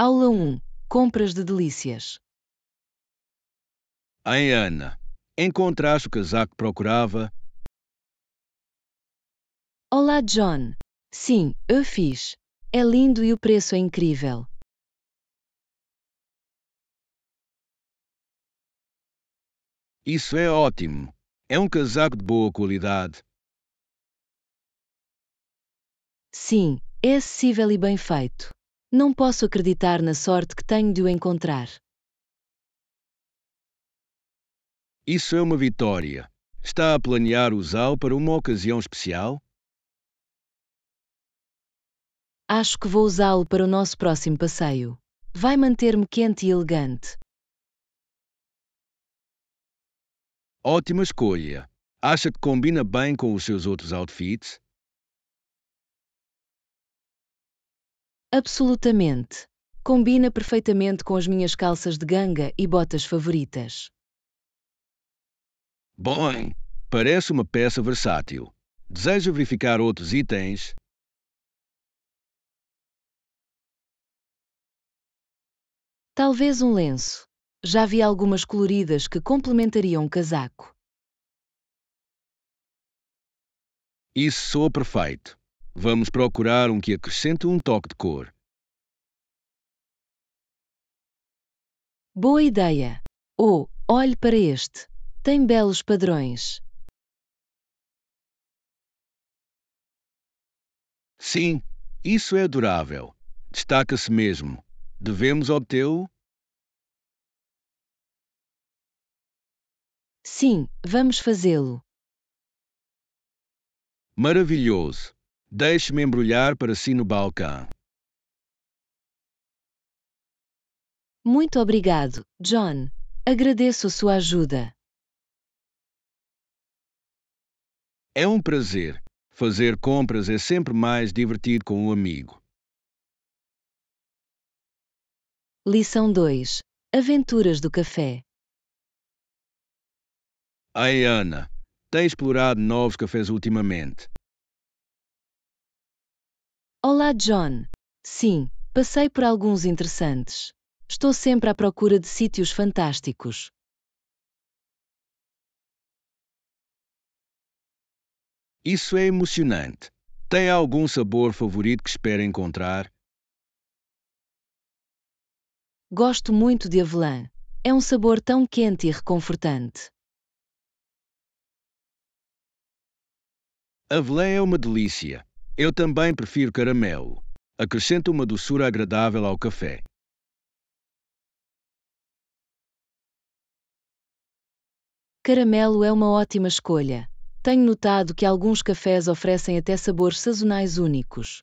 Aula 1 Compras de delícias. Ai, Ana, encontraste o casaco que procurava? Olá, John. Sim, eu fiz. É lindo e o preço é incrível. Isso é ótimo. É um casaco de boa qualidade. Sim, é acessível e bem feito. Não posso acreditar na sorte que tenho de o encontrar. Isso é uma vitória. Está a planear usá-lo para uma ocasião especial? Acho que vou usá-lo para o nosso próximo passeio. Vai manter-me quente e elegante. Ótima escolha. Acha que combina bem com os seus outros outfits? Absolutamente. Combina perfeitamente com as minhas calças de ganga e botas favoritas. Bom, parece uma peça versátil. Deseja verificar outros itens? Talvez um lenço. Já vi algumas coloridas que complementariam um casaco. Isso soa perfeito. Vamos procurar um que acrescente um toque de cor. Boa ideia! Ou, oh, olhe para este. Tem belos padrões. Sim, isso é durável. Destaca-se mesmo. Devemos obtê-lo? Sim, vamos fazê-lo. Maravilhoso! Deixe-me embrulhar para si no balcão. Muito obrigado, John. Agradeço a sua ajuda. É um prazer. Fazer compras é sempre mais divertido com um amigo. Lição 2 Aventuras do Café Ei, Ana, tem explorado novos cafés ultimamente. Olá, John. Sim, passei por alguns interessantes. Estou sempre à procura de sítios fantásticos. Isso é emocionante. Tem algum sabor favorito que espera encontrar? Gosto muito de avelã. É um sabor tão quente e reconfortante. Avelã é uma delícia. Eu também prefiro caramelo. Acrescenta uma doçura agradável ao café. Caramelo é uma ótima escolha. Tenho notado que alguns cafés oferecem até sabores sazonais únicos.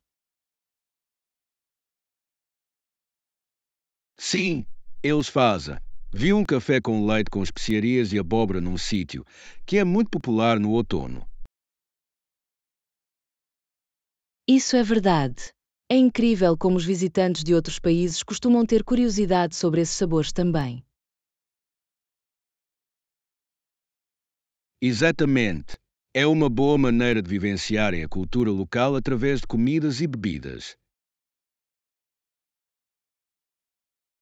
Sim, eles fazem. Vi um café com leite com especiarias e abóbora num sítio que é muito popular no outono. Isso é verdade. É incrível como os visitantes de outros países costumam ter curiosidade sobre esses sabores também. Exatamente. É uma boa maneira de vivenciar a cultura local através de comidas e bebidas.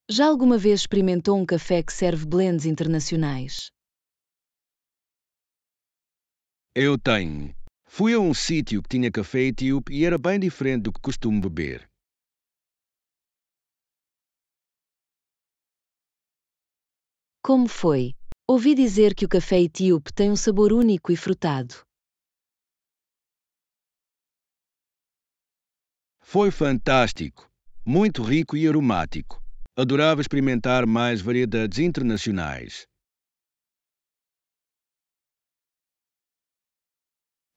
Já alguma vez experimentou um café que serve blends internacionais? Eu tenho. Fui a um sítio que tinha café etíope e era bem diferente do que costumo beber. Como foi? Ouvi dizer que o café etíope tem um sabor único e frutado. Foi fantástico, muito rico e aromático. Adorava experimentar mais variedades internacionais.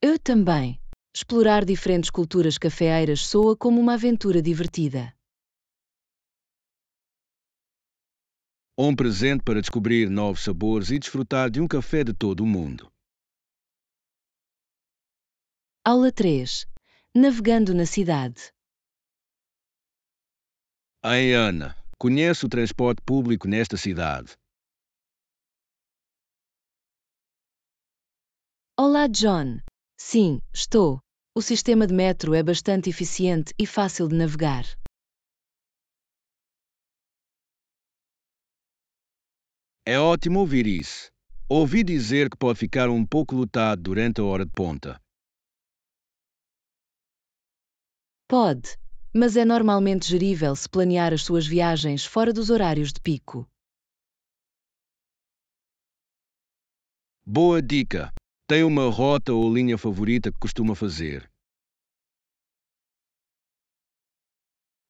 Eu também. Explorar diferentes culturas cafeeiras soa como uma aventura divertida. Um presente para descobrir novos sabores e desfrutar de um café de todo o mundo. Aula 3 Navegando na cidade. Ei, Ana, conhece o transporte público nesta cidade? Olá, John. Sim, estou. O sistema de metro é bastante eficiente e fácil de navegar. É ótimo ouvir isso. Ouvi dizer que pode ficar um pouco lotado durante a hora de ponta. Pode, mas é normalmente gerível se planear as suas viagens fora dos horários de pico. Boa dica! Tem uma rota ou linha favorita que costuma fazer?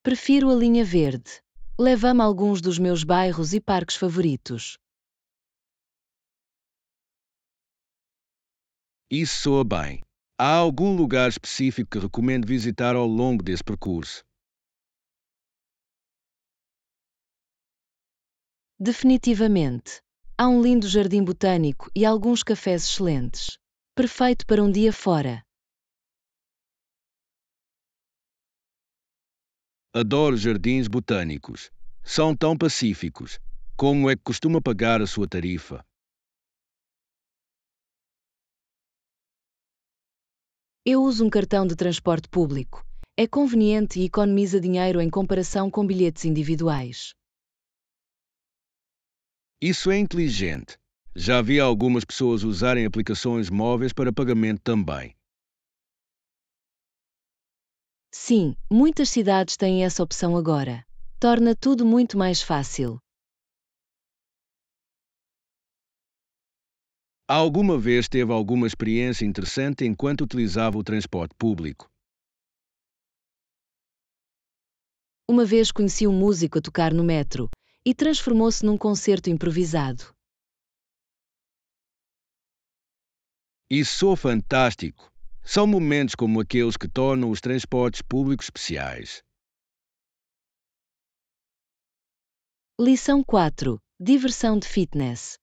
Prefiro a linha verde. Leva-me alguns dos meus bairros e parques favoritos. Isso soa bem. Há algum lugar específico que recomendo visitar ao longo desse percurso? Definitivamente. Há um lindo jardim botânico e alguns cafés excelentes. Perfeito para um dia fora. Adoro jardins botânicos. São tão pacíficos. Como é que costuma pagar a sua tarifa? Eu uso um cartão de transporte público. É conveniente e economiza dinheiro em comparação com bilhetes individuais. Isso é inteligente. Já vi algumas pessoas usarem aplicações móveis para pagamento também. Sim, muitas cidades têm essa opção agora. Torna tudo muito mais fácil. Alguma vez teve alguma experiência interessante enquanto utilizava o transporte público? Uma vez conheci um músico a tocar no metro e transformou-se num concerto improvisado. Isso é fantástico! São momentos como aqueles que tornam os transportes públicos especiais. Lição 4 Diversão de fitness.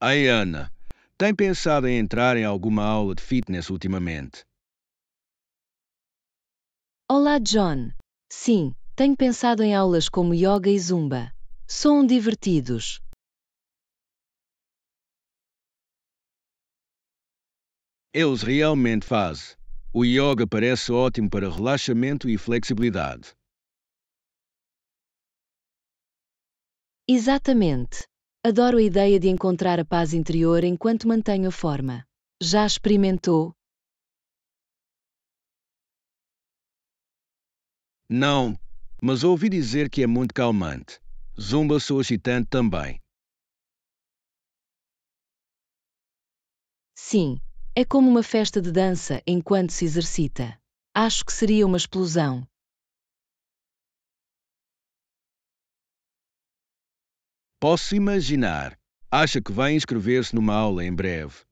Ai, Ana, tem pensado em entrar em alguma aula de fitness ultimamente? Olá, John. Sim, tenho pensado em aulas como yoga e zumba. São divertidos. Eles realmente fazem. O yoga parece ótimo para relaxamento e flexibilidade. Exatamente. Adoro a ideia de encontrar a paz interior enquanto mantenho a forma. Já experimentou? Não, mas ouvi dizer que é muito calmante. Zumba sou excitante também. Sim, é como uma festa de dança enquanto se exercita. Acho que seria uma explosão. Posso imaginar. Acha que vai inscrever-se numa aula em breve?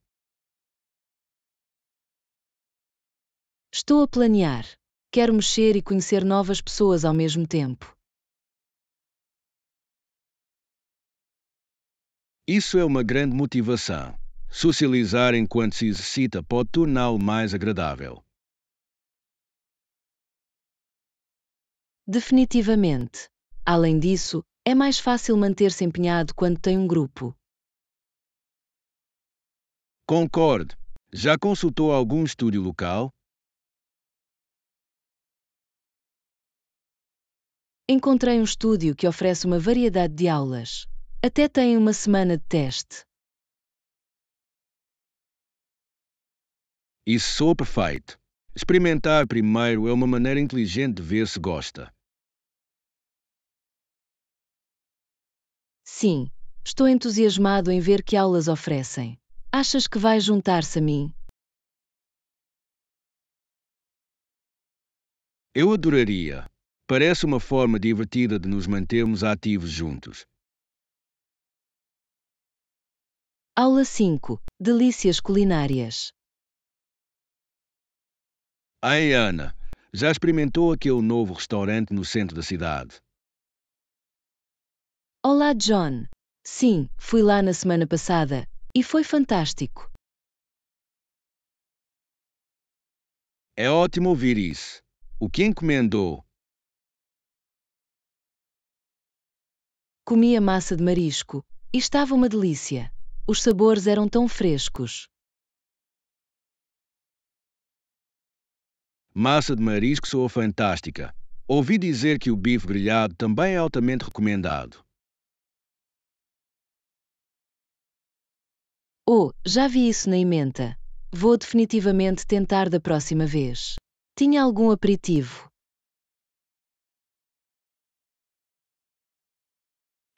Estou a planear. Quero mexer e conhecer novas pessoas ao mesmo tempo. Isso é uma grande motivação. Socializar enquanto se exercita pode torná-lo mais agradável. Definitivamente. Além disso, é mais fácil manter-se empenhado quando tem um grupo. Concorde. Já consultou algum estúdio local? Encontrei um estúdio que oferece uma variedade de aulas. Até tem uma semana de teste. Isso sou perfeito. Experimentar primeiro é uma maneira inteligente de ver se gosta. Sim, estou entusiasmado em ver que aulas oferecem. Achas que vai juntar-se a mim? Eu adoraria. Parece uma forma divertida de nos mantermos ativos juntos. Aula 5 Delícias culinárias. Ei, Ana, já experimentou aquele novo restaurante no centro da cidade? Olá, John. Sim, fui lá na semana passada e foi fantástico. É ótimo ouvir isso. O que encomendou? Comia massa de marisco e estava uma delícia. Os sabores eram tão frescos. Massa de marisco soa fantástica. Ouvi dizer que o bife grelhado também é altamente recomendado. Oh, já vi isso na emenda. Vou definitivamente tentar da próxima vez. Tinha algum aperitivo?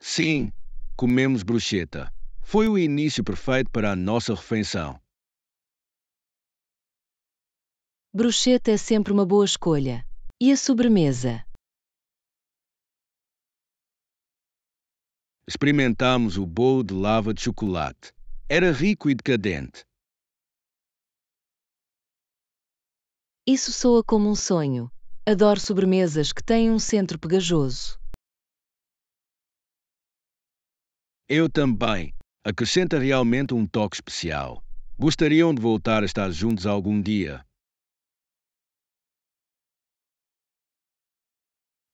Sim, comemos bruschetta. Foi o início perfeito para a nossa refeição. Bruschetta é sempre uma boa escolha. E a sobremesa? Experimentámos o bolo de lava de chocolate. Era rico e decadente. Isso soa como um sonho. Adoro sobremesas que têm um centro pegajoso. Eu também. Acrescenta realmente um toque especial. Gostariam de voltar a estar juntos algum dia.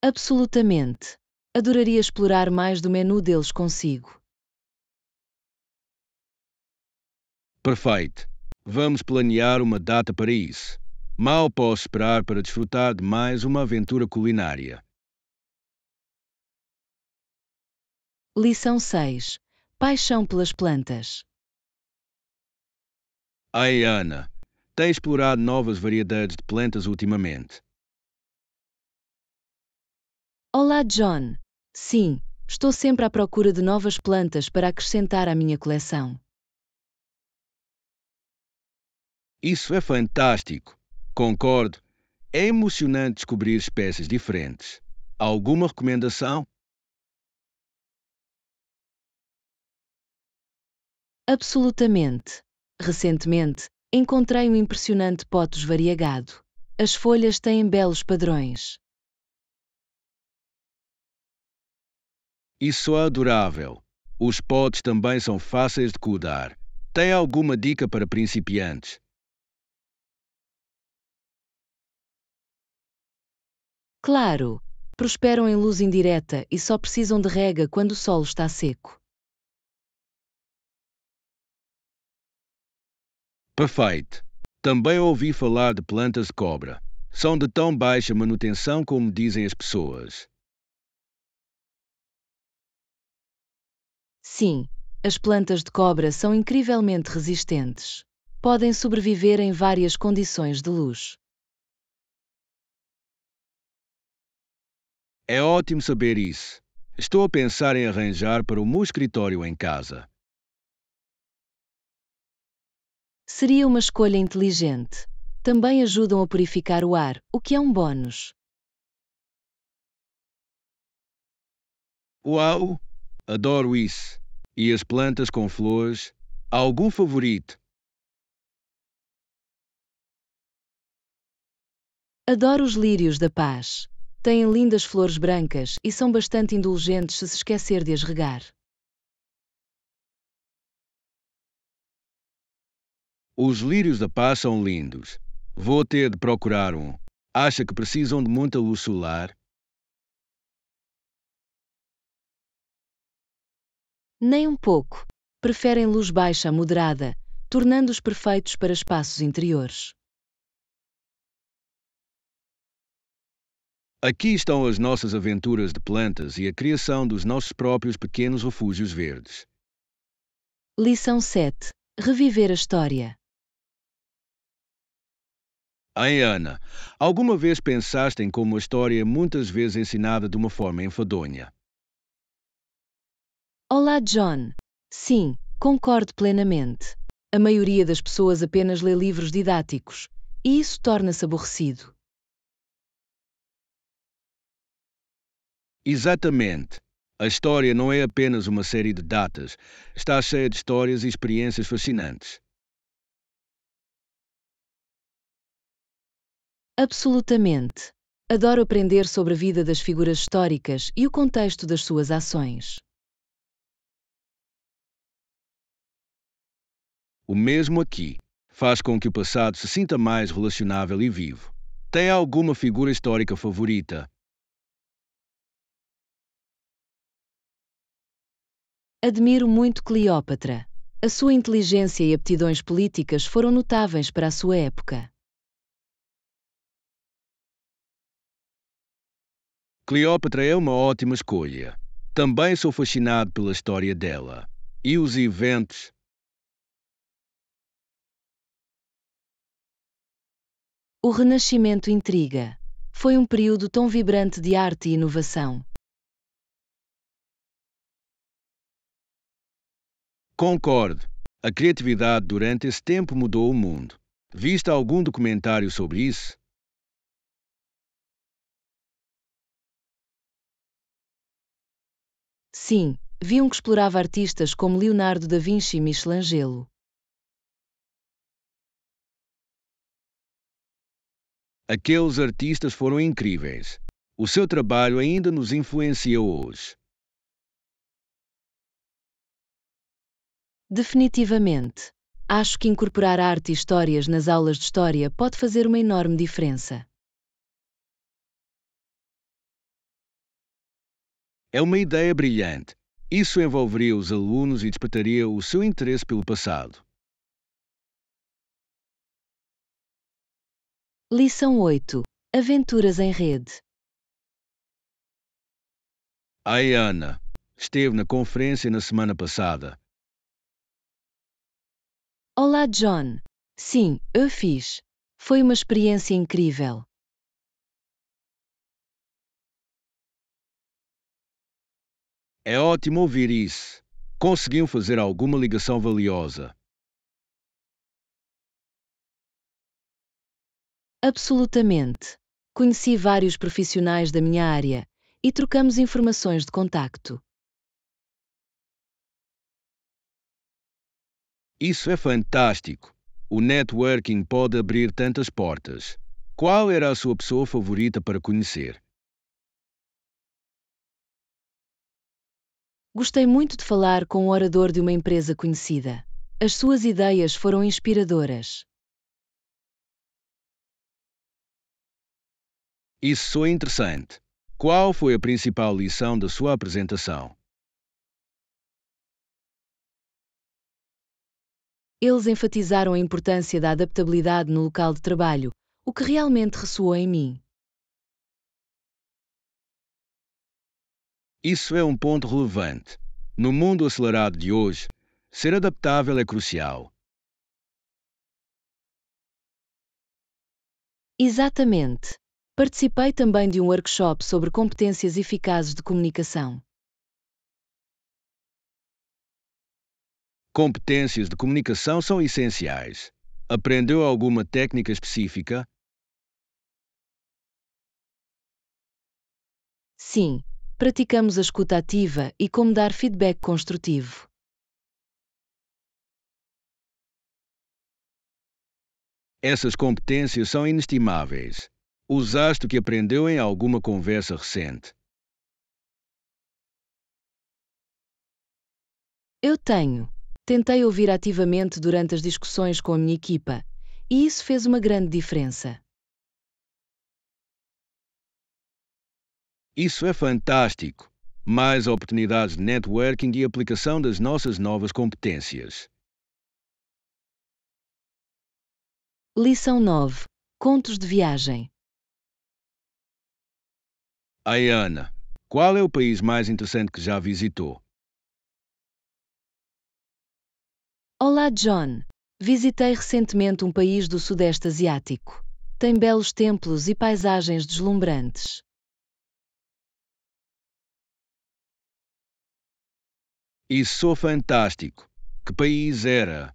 Absolutamente. Adoraria explorar mais do menu deles consigo. Perfeito. Vamos planear uma data para isso. Mal posso esperar para desfrutar de mais uma aventura culinária. Lição 6. Paixão pelas plantas. Ai, Ana, tem explorado novas variedades de plantas ultimamente. Olá, John. Sim, estou sempre à procura de novas plantas para acrescentar à minha coleção. Isso é fantástico. Concordo. É emocionante descobrir espécies diferentes. Alguma recomendação? Absolutamente. Recentemente, encontrei um impressionante potos variegado. As folhas têm belos padrões. Isso é adorável. Os potes também são fáceis de cuidar. Tem alguma dica para principiantes? Claro, prosperam em luz indireta e só precisam de rega quando o solo está seco. Perfeito. Também ouvi falar de plantas de cobra. São de tão baixa manutenção como dizem as pessoas. Sim, as plantas de cobra são incrivelmente resistentes. Podem sobreviver em várias condições de luz. É ótimo saber isso. Estou a pensar em arranjar para o meu escritório em casa. Seria uma escolha inteligente. Também ajudam a purificar o ar, o que é um bônus. Uau! Adoro isso! E as plantas com flores? Algum favorito? Adoro os lírios da paz. Têm lindas flores brancas e são bastante indulgentes se se esquecer de as regar. Os lírios da paz são lindos. Vou ter de procurar um. Acha que precisam de muita luz solar? Nem um pouco. Preferem luz baixa a moderada, tornando-os perfeitos para espaços interiores. Aqui estão as nossas aventuras de plantas e a criação dos nossos próprios pequenos refúgios verdes. Lição 7 Reviver a história Ai, Ana, alguma vez pensaste em como a história é muitas vezes ensinada de uma forma enfadonha? Olá, John. Sim, concordo plenamente. A maioria das pessoas apenas lê livros didáticos, e isso torna-se aborrecido. Exatamente. A história não é apenas uma série de datas, está cheia de histórias e experiências fascinantes. Absolutamente. Adoro aprender sobre a vida das figuras históricas e o contexto das suas ações. O mesmo aqui. Faz com que o passado se sinta mais relacionável e vivo. Tem alguma figura histórica favorita? Admiro muito Cleópatra. A sua inteligência e aptidões políticas foram notáveis para a sua época. Cleópatra é uma ótima escolha. Também sou fascinado pela história dela e os eventos. O Renascimento intriga. Foi um período tão vibrante de arte e inovação. Concordo. A criatividade durante esse tempo mudou o mundo. Viste algum documentário sobre isso? Sim, viam que explorava artistas como Leonardo da Vinci e Michelangelo. Aqueles artistas foram incríveis. O seu trabalho ainda nos influencia hoje. Definitivamente. Acho que incorporar arte e histórias nas aulas de história pode fazer uma enorme diferença. É uma ideia brilhante. Isso envolveria os alunos e despertaria o seu interesse pelo passado. Lição 8 Aventuras em Rede A Ana esteve na conferência na semana passada. Olá, John. Sim, eu fiz. Foi uma experiência incrível. É ótimo ouvir isso. Conseguiu fazer alguma ligação valiosa. Absolutamente. Conheci vários profissionais da minha área e trocamos informações de contacto. Isso é fantástico. O networking pode abrir tantas portas. Qual era a sua pessoa favorita para conhecer? Gostei muito de falar com o um orador de uma empresa conhecida. As suas ideias foram inspiradoras. Isso foi interessante. Qual foi a principal lição da sua apresentação? Eles enfatizaram a importância da adaptabilidade no local de trabalho, o que realmente ressoou em mim. Isso é um ponto relevante. No mundo acelerado de hoje, ser adaptável é crucial. Exatamente. Participei também de um workshop sobre competências eficazes de comunicação. Competências de comunicação são essenciais. Aprendeu alguma técnica específica? Sim, praticamos a escuta ativa e como dar feedback construtivo. Essas competências são inestimáveis. Usaste o que aprendeu em alguma conversa recente. Eu tenho. Tentei ouvir ativamente durante as discussões com a minha equipa, e isso fez uma grande diferença. Isso é fantástico! Mais oportunidades de networking e aplicação das nossas novas competências. Lição 9 Contos de viagem. Ayana, qual é o país mais interessante que já visitou? Olá, John. Visitei recentemente um país do Sudeste Asiático. Tem belos templos e paisagens deslumbrantes. E sou fantástico. Que país era?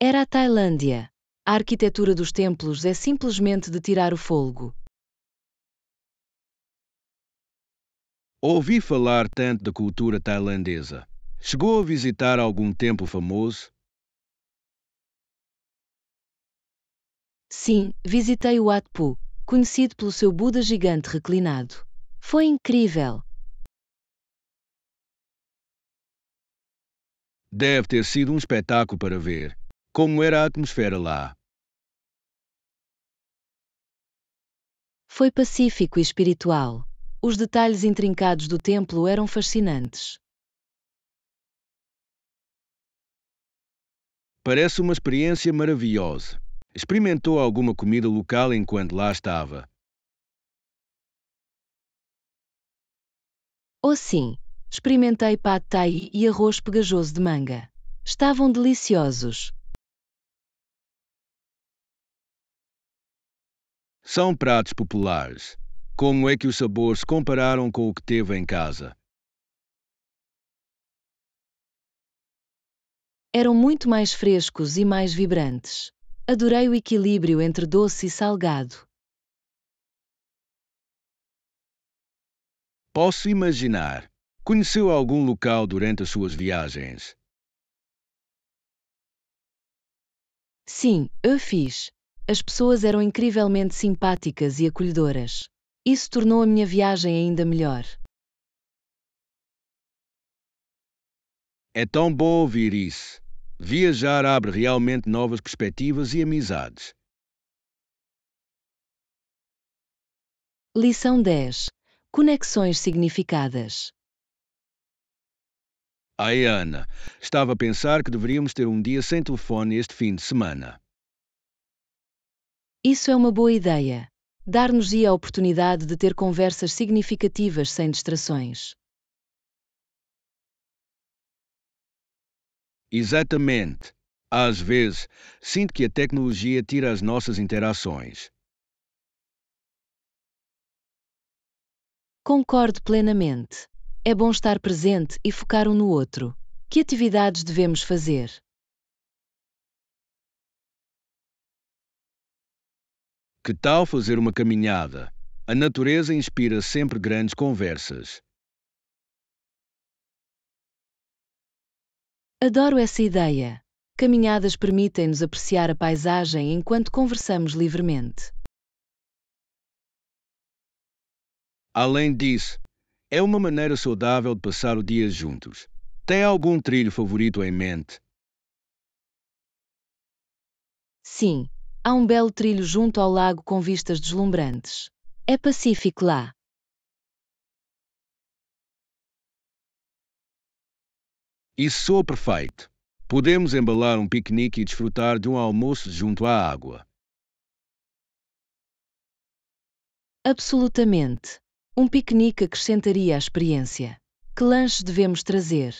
Era a Tailândia. A arquitetura dos templos é simplesmente de tirar o fôlego. Ouvi falar tanto da cultura tailandesa. Chegou a visitar algum templo famoso? Sim, visitei o Wat Phu, conhecido pelo seu Buda gigante reclinado. Foi incrível. Deve ter sido um espetáculo para ver. Como era a atmosfera lá? Foi pacífico e espiritual. Os detalhes intrincados do templo eram fascinantes. Parece uma experiência maravilhosa. Experimentou alguma comida local enquanto lá estava? Oh sim, experimentei pad thai e arroz pegajoso de manga. Estavam deliciosos. São pratos populares. Como é que os sabores se compararam com o que teve em casa? Eram muito mais frescos e mais vibrantes. Adorei o equilíbrio entre doce e salgado. Posso imaginar. Conheceu algum local durante as suas viagens? Sim, eu fiz. As pessoas eram incrivelmente simpáticas e acolhedoras. Isso tornou a minha viagem ainda melhor. É tão bom ouvir isso. Viajar abre realmente novas perspectivas e amizades. Lição 10 Conexões significadas. Ai, Ana, estava a pensar que deveríamos ter um dia sem telefone este fim de semana. Isso é uma boa ideia. Dar-nos-ia a oportunidade de ter conversas significativas sem distrações. Exatamente. Às vezes, sinto que a tecnologia tira as nossas interações. Concordo plenamente. É bom estar presente e focar um no outro. Que atividades devemos fazer? Que tal fazer uma caminhada? A natureza inspira sempre grandes conversas. Adoro essa ideia. Caminhadas permitem-nos apreciar a paisagem enquanto conversamos livremente. Além disso, é uma maneira saudável de passar o dia juntos. Tem algum trilho favorito em mente? Sim, há um belo trilho junto ao lago com vistas deslumbrantes. É pacífico lá. Isso sou perfeito. Podemos embalar um piquenique e desfrutar de um almoço junto à água. Absolutamente. Um piquenique acrescentaria à experiência. Que lanche devemos trazer?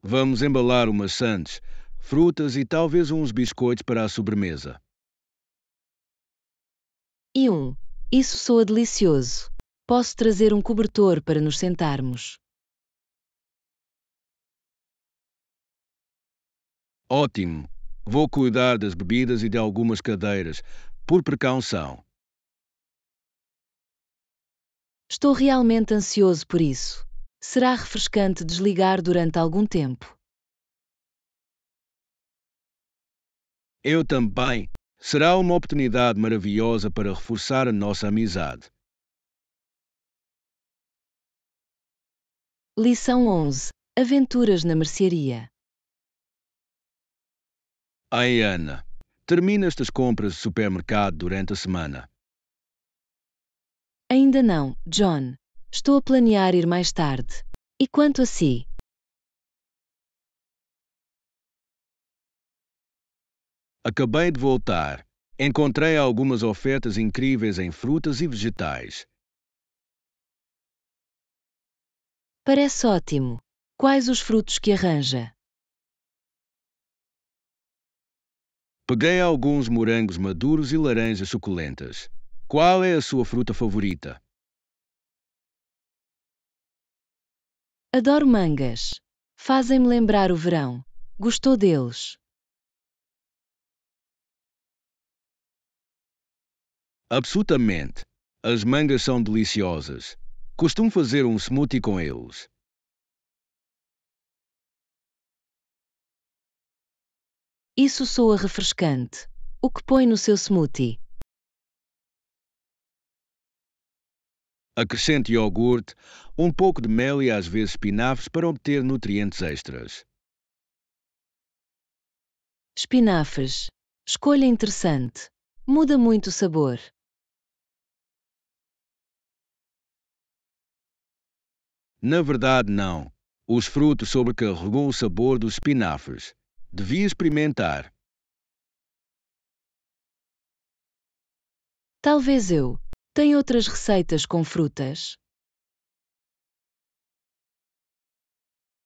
Vamos embalar umas sandes, frutas e talvez uns biscoitos para a sobremesa. E um. Isso soa delicioso. Posso trazer um cobertor para nos sentarmos. Ótimo! Vou cuidar das bebidas e de algumas cadeiras, por precaução. Estou realmente ansioso por isso. Será refrescante desligar durante algum tempo. Eu também. Será uma oportunidade maravilhosa para reforçar a nossa amizade. Lição 11 Aventuras na Mercearia Ai, Ana, Termina estas compras de supermercado durante a semana? Ainda não, John. Estou a planear ir mais tarde. E quanto a si? Acabei de voltar. Encontrei algumas ofertas incríveis em frutas e vegetais. Parece ótimo. Quais os frutos que arranja? Peguei alguns morangos maduros e laranjas suculentas. Qual é a sua fruta favorita? Adoro mangas. Fazem-me lembrar o verão. Gostou deles? Absolutamente. As mangas são deliciosas. Costumo fazer um smoothie com eles. Isso soa refrescante. O que põe no seu smoothie? Acrescente iogurte, um pouco de mel e às vezes espinafres para obter nutrientes extras. Espinafres. Escolha interessante. Muda muito o sabor. Na verdade, não. Os frutos sobrecarregam o sabor dos espinafres. Devia experimentar. Talvez eu. Tem outras receitas com frutas?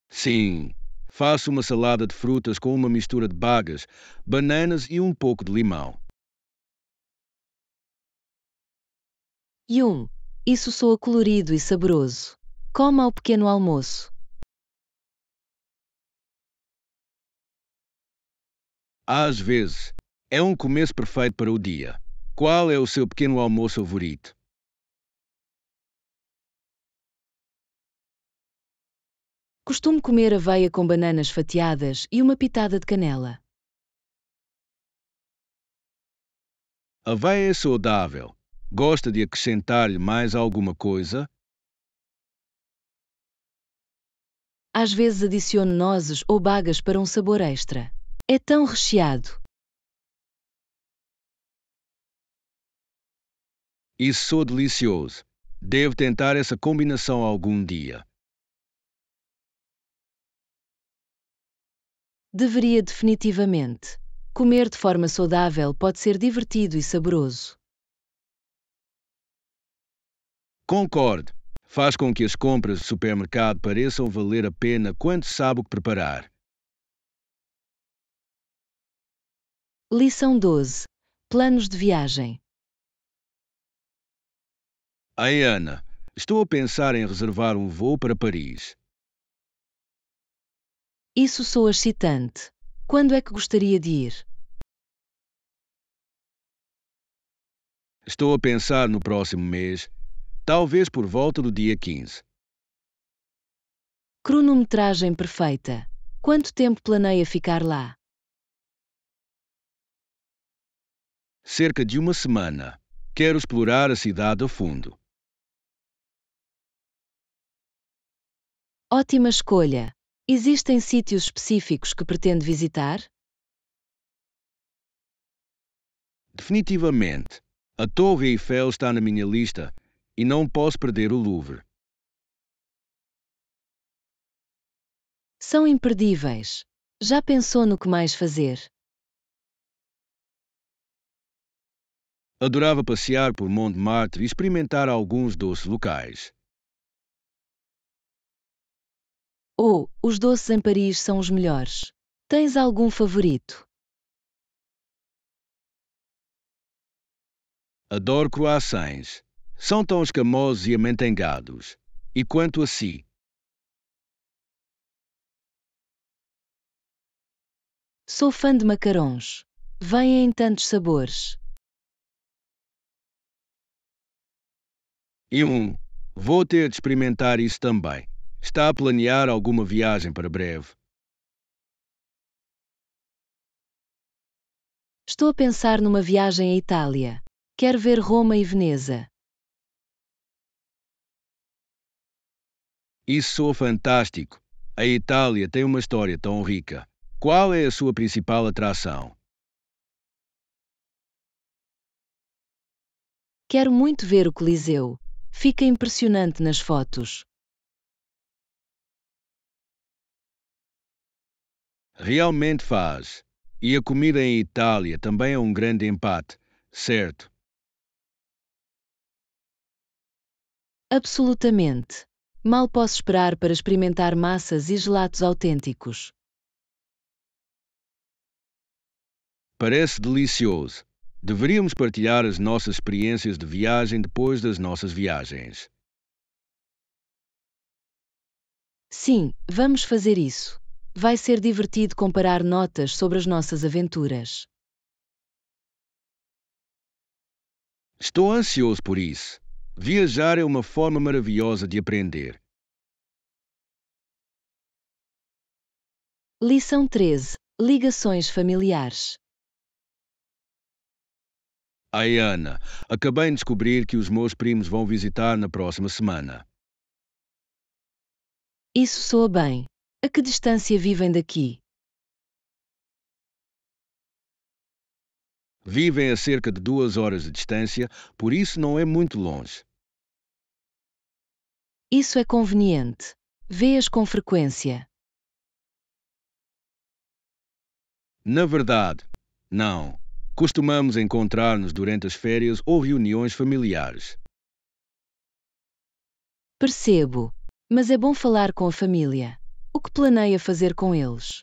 Sim. Faço uma salada de frutas com uma mistura de bagas, bananas e um pouco de limão. Yum, isso soa colorido e saboroso. Coma ao pequeno almoço. Às vezes, é um começo perfeito para o dia. Qual é o seu pequeno almoço favorito? Costumo comer aveia com bananas fatiadas e uma pitada de canela. Aveia é saudável. Gosta de acrescentar-lhe mais alguma coisa? Às vezes adiciono nozes ou bagas para um sabor extra. É tão recheado. Isso é delicioso. Devo tentar essa combinação algum dia. Deveria definitivamente. Comer de forma saudável pode ser divertido e saboroso. Concordo. Faz com que as compras de supermercado pareçam valer a pena quando sabe o que preparar. Lição 12. Planos de viagem. Ai, Ana, estou a pensar em reservar um voo para Paris. Isso sou excitante. Quando é que gostaria de ir? Estou a pensar no próximo mês, talvez por volta do dia 15. Cronometragem perfeita. Quanto tempo planeia ficar lá? cerca de uma semana. Quero explorar a cidade a fundo. Ótima escolha! Existem sítios específicos que pretende visitar? Definitivamente. A Torre Eiffel está na minha lista e não posso perder o Louvre. São imperdíveis. Já pensou no que mais fazer? Adorava passear por Montmartre e experimentar alguns doces locais. Oh, os doces em Paris são os melhores. Tens algum favorito? Adoro croissants. São tão escamosos e amentangados. E quanto a si? Sou fã de macarons. Vêm em tantos sabores. E um, vou ter de experimentar isso também. Está a planear alguma viagem para breve? Estou a pensar numa viagem à Itália. Quero ver Roma e Veneza. Isso sou fantástico. A Itália tem uma história tão rica. Qual é a sua principal atração? Quero muito ver o Coliseu. Fica impressionante nas fotos. Realmente faz. E a comida em Itália também é um grande empate, certo? Absolutamente. Mal posso esperar para experimentar massas e gelatos autênticos. Parece delicioso. Deveríamos partilhar as nossas experiências de viagem depois das nossas viagens. Sim, vamos fazer isso. Vai ser divertido comparar notas sobre as nossas aventuras. Estou ansioso por isso. Viajar é uma forma maravilhosa de aprender. Lição 13 Ligações familiares a Ana, acabei de descobrir que os meus primos vão visitar na próxima semana. Isso soa bem. A que distância vivem daqui? Vivem a cerca de duas horas de distância, por isso não é muito longe. Isso é conveniente. Vês com frequência. Na verdade, não. Costumamos encontrar-nos durante as férias ou reuniões familiares. Percebo, mas é bom falar com a família. O que planeia fazer com eles?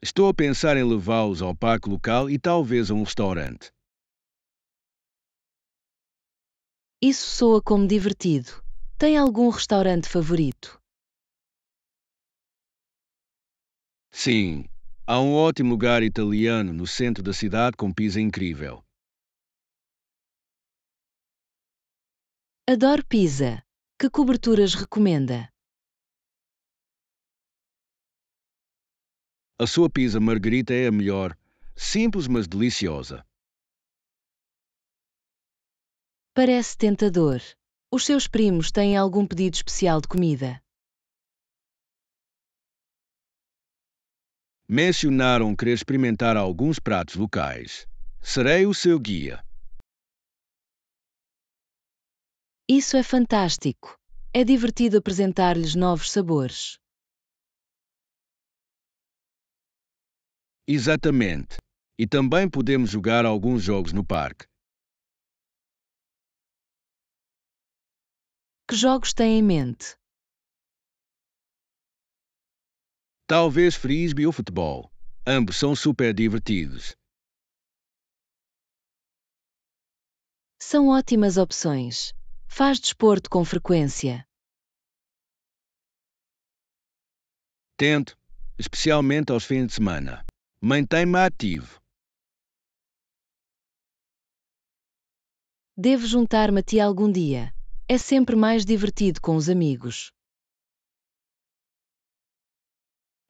Estou a pensar em levá-los ao parque local e talvez a um restaurante. Isso soa como divertido. Tem algum restaurante favorito? Sim, há um ótimo lugar italiano no centro da cidade com pizza incrível. Adoro pizza. Que coberturas recomenda? A sua pizza margarita é a melhor, simples mas deliciosa. Parece tentador. Os seus primos têm algum pedido especial de comida? mencionaram querer experimentar alguns pratos locais. Serei o seu guia. Isso é fantástico. É divertido apresentar-lhes novos sabores. Exatamente. E também podemos jogar alguns jogos no parque. Que jogos tem em mente? Talvez frisbee ou futebol. Ambos são super divertidos. São ótimas opções. Faz desporto com frequência. Tento, especialmente aos fins de semana. Mantém-me ativo. Devo juntar-me a ti algum dia. É sempre mais divertido com os amigos.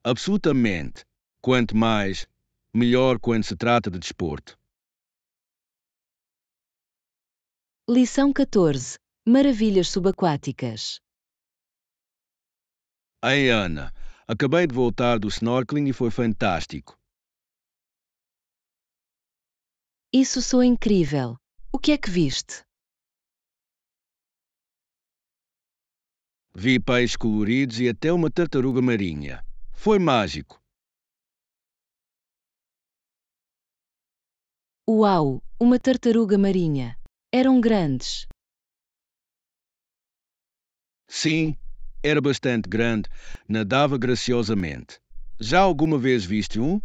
Absolutamente. Quanto mais, melhor quando se trata de desporto. Lição 14. Maravilhas subaquáticas. Ei, Ana, acabei de voltar do snorkeling e foi fantástico. Isso sou incrível. O que é que viste? Vi peixes coloridos e até uma tartaruga marinha. Foi mágico. Uau, uma tartaruga marinha. Eram grandes. Sim, era bastante grande, nadava graciosamente. Já alguma vez viste um?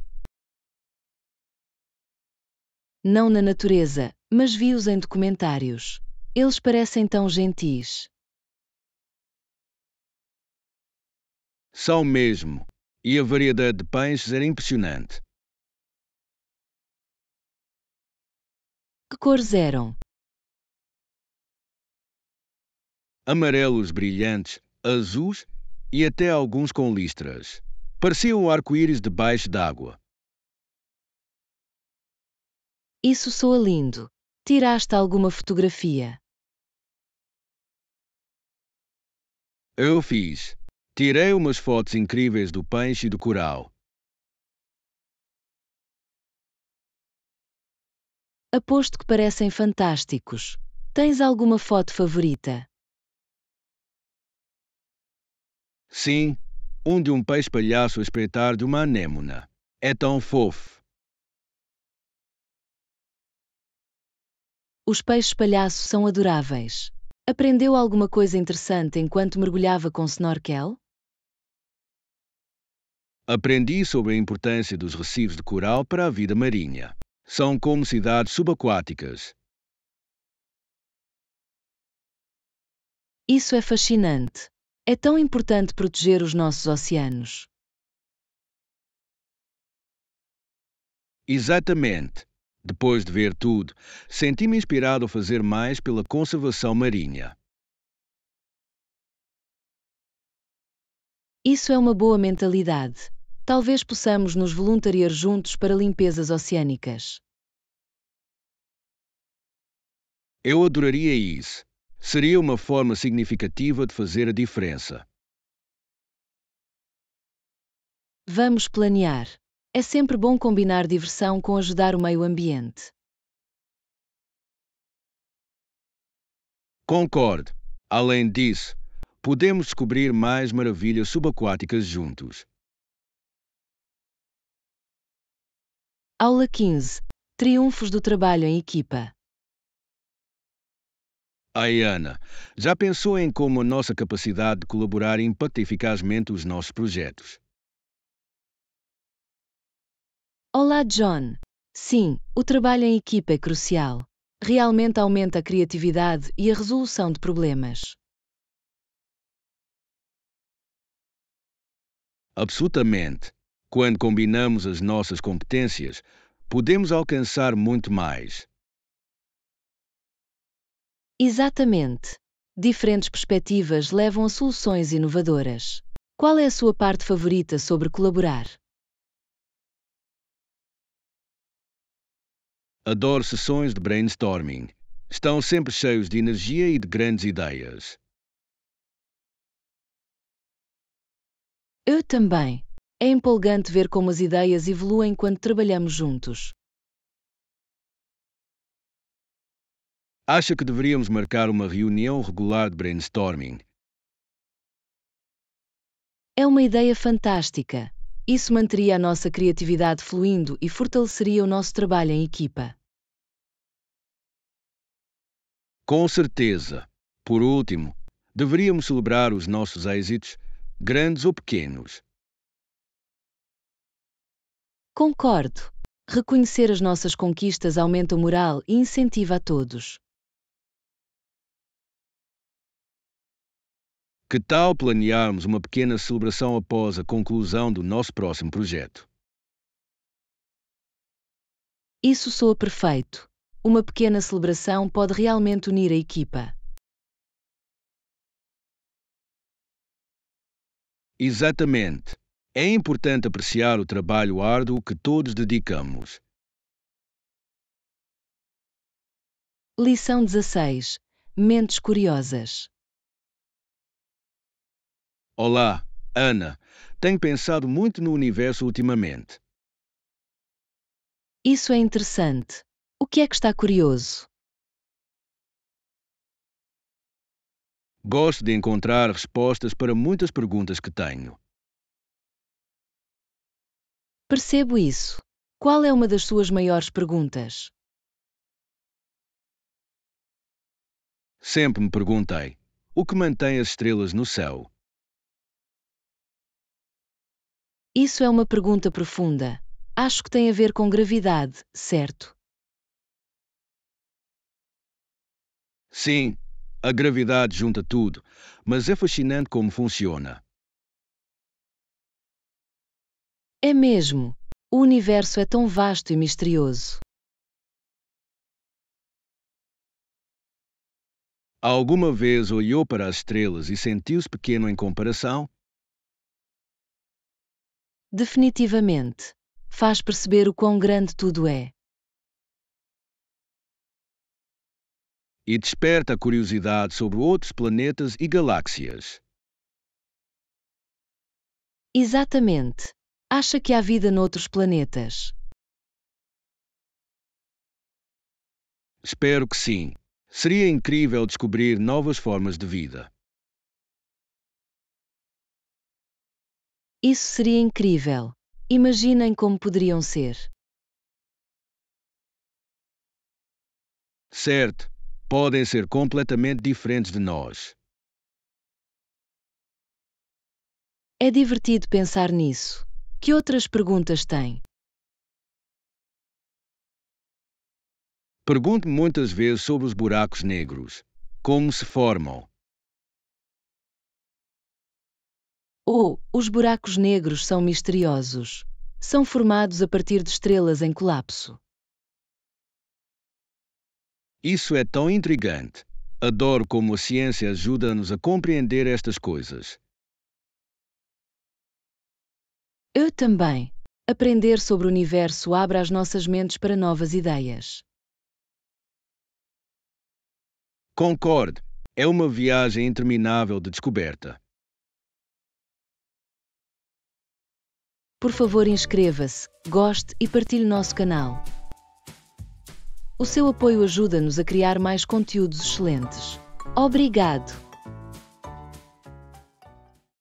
Não na natureza, mas vi-os em documentários. Eles parecem tão gentis. São mesmo e a variedade de peixes era impressionante. Que cores eram? Amarelos brilhantes, azuis e até alguns com listras. Pareciam um arco-íris debaixo d'água. Isso soa lindo. Tiraste alguma fotografia? Eu fiz. Tirei umas fotos incríveis do peixe e do coral. Aposto que parecem fantásticos. Tens alguma foto favorita? Sim, um de um peixe palhaço a espreitar de uma anêmona. É tão fofo. Os peixes palhaço são adoráveis. Aprendeu alguma coisa interessante enquanto mergulhava com snorkel? Aprendi sobre a importância dos recifes de coral para a vida marinha. São como cidades subaquáticas. Isso é fascinante. É tão importante proteger os nossos oceanos. Exatamente. Depois de ver tudo, senti-me inspirado a fazer mais pela conservação marinha. Isso é uma boa mentalidade talvez possamos nos voluntariar juntos para limpezas oceânicas. Eu adoraria isso. Seria uma forma significativa de fazer a diferença. Vamos planear. É sempre bom combinar diversão com ajudar o meio ambiente. Concordo. Além disso, podemos descobrir mais maravilhas subaquáticas juntos. Aula 15 Triunfos do trabalho em equipa. Ayana, já pensou em como a nossa capacidade de colaborar impacta eficazmente os nossos projetos? Olá, John. Sim, o trabalho em equipa é crucial. Realmente aumenta a criatividade e a resolução de problemas. Absolutamente. Quando combinamos as nossas competências, podemos alcançar muito mais. Exatamente. Diferentes perspectivas levam a soluções inovadoras. Qual é a sua parte favorita sobre colaborar? Adoro sessões de brainstorming. Estão sempre cheios de energia e de grandes ideias. Eu também. É empolgante ver como as ideias evoluem quando trabalhamos juntos. Acha que deveríamos marcar uma reunião regular de brainstorming? É uma ideia fantástica. Isso manteria a nossa criatividade fluindo e fortaleceria o nosso trabalho em equipa. Com certeza. Por último, deveríamos celebrar os nossos êxitos, grandes ou pequenos. Concordo. Reconhecer as nossas conquistas aumenta o moral e incentiva a todos. Que tal planearmos uma pequena celebração após a conclusão do nosso próximo projeto? Isso soa perfeito. Uma pequena celebração pode realmente unir a equipa. Exatamente. É importante apreciar o trabalho árduo que todos dedicamos. Lição 16 Mentes Curiosas Olá, Ana. Tenho pensado muito no universo ultimamente. Isso é interessante. O que é que está curioso? Gosto de encontrar respostas para muitas perguntas que tenho. Percebo isso. Qual é uma das suas maiores perguntas? Sempre me perguntei: o que mantém as estrelas no céu? Isso é uma pergunta profunda. Acho que tem a ver com gravidade, certo? Sim, a gravidade junta tudo, mas é fascinante como funciona. É mesmo! O universo é tão vasto e misterioso. Alguma vez olhou para as estrelas e sentiu-se pequeno em comparação? Definitivamente. Faz perceber o quão grande tudo é. E desperta a curiosidade sobre outros planetas e galáxias. Exatamente. Acha que há vida noutros planetas? Espero que sim. Seria incrível descobrir novas formas de vida. Isso seria incrível. Imaginem como poderiam ser. Certo, podem ser completamente diferentes de nós. É divertido pensar nisso. Que outras perguntas tem? Pergunto muitas vezes sobre os buracos negros. Como se formam? Oh, os buracos negros são misteriosos. São formados a partir de estrelas em colapso. Isso é tão intrigante. Adoro como a ciência ajuda-nos a compreender estas coisas. Eu também. Aprender sobre o universo abre as nossas mentes para novas ideias. Concorde. É uma viagem interminável de descoberta. Por favor, inscreva-se, goste e partilhe nosso canal. O seu apoio ajuda-nos a criar mais conteúdos excelentes. Obrigado!